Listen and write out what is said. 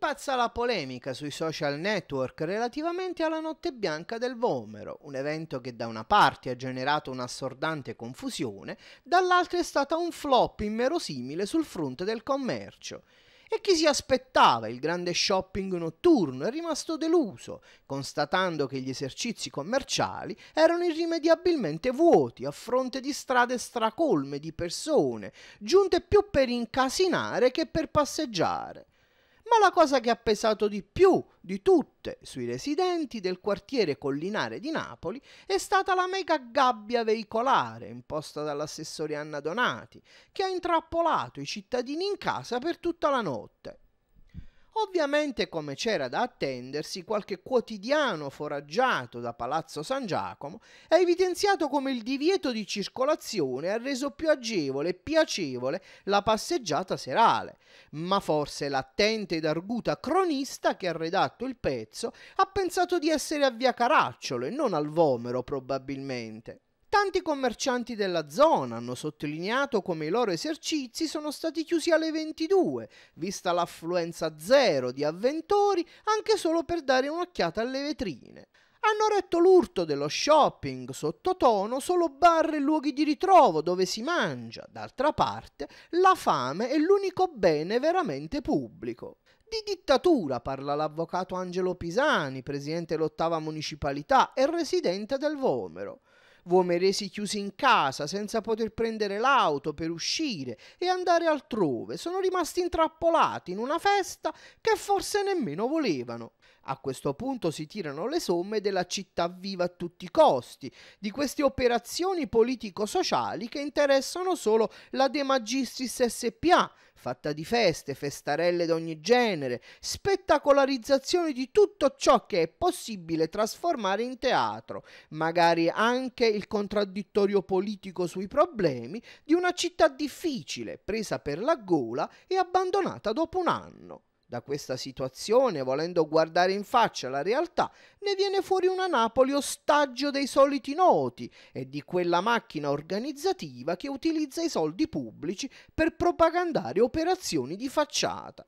impazza la polemica sui social network relativamente alla Notte Bianca del Vomero, un evento che da una parte ha generato un'assordante confusione, dall'altra è stata un flop inverosimile sul fronte del commercio. E chi si aspettava il grande shopping notturno è rimasto deluso, constatando che gli esercizi commerciali erano irrimediabilmente vuoti a fronte di strade stracolme di persone, giunte più per incasinare che per passeggiare ma la cosa che ha pesato di più di tutte sui residenti del quartiere collinare di Napoli è stata la mega gabbia veicolare imposta dall'assessore Anna Donati, che ha intrappolato i cittadini in casa per tutta la notte. Ovviamente, come c'era da attendersi, qualche quotidiano foraggiato da Palazzo San Giacomo ha evidenziato come il divieto di circolazione ha reso più agevole e piacevole la passeggiata serale, ma forse l'attente ed arguta cronista che ha redatto il pezzo ha pensato di essere a Via Caracciolo e non al Vomero probabilmente. Tanti commercianti della zona hanno sottolineato come i loro esercizi sono stati chiusi alle 22, vista l'affluenza zero di avventori anche solo per dare un'occhiata alle vetrine. Hanno retto l'urto dello shopping sottotono solo bar e luoghi di ritrovo dove si mangia. D'altra parte, la fame è l'unico bene veramente pubblico. Di dittatura parla l'avvocato Angelo Pisani, presidente dell'ottava municipalità e residente del Vomero uomini resi chiusi in casa senza poter prendere l'auto per uscire e andare altrove. Sono rimasti intrappolati in una festa che forse nemmeno volevano. A questo punto si tirano le somme della città viva a tutti i costi, di queste operazioni politico-sociali che interessano solo la De Magistris SPA, fatta di feste, festarelle d'ogni genere, spettacolarizzazione di tutto ciò che è possibile trasformare in teatro, magari anche il contraddittorio politico sui problemi di una città difficile, presa per la gola e abbandonata dopo un anno. Da questa situazione, volendo guardare in faccia la realtà, ne viene fuori una Napoli ostaggio dei soliti noti e di quella macchina organizzativa che utilizza i soldi pubblici per propagandare operazioni di facciata.